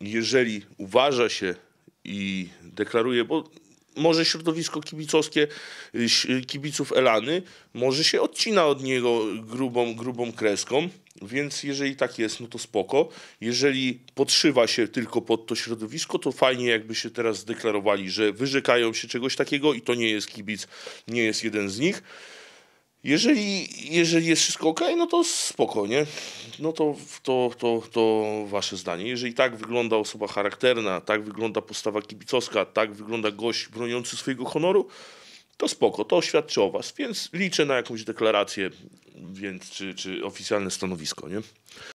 jeżeli uważa się i deklaruje, bo może środowisko kibicowskie kibiców Elany może się odcina od niego grubą, grubą kreską, więc jeżeli tak jest, no to spoko. Jeżeli podszywa się tylko pod to środowisko, to fajnie jakby się teraz zdeklarowali, że wyrzekają się czegoś takiego i to nie jest kibic, nie jest jeden z nich. Jeżeli, jeżeli jest wszystko ok, no to spokojnie. No to, to, to, to wasze zdanie. Jeżeli tak wygląda osoba charakterna, tak wygląda postawa kibicowska, tak wygląda gość broniący swojego honoru, to spoko, to świadczy o was. Więc liczę na jakąś deklarację, więc czy, czy oficjalne stanowisko, nie?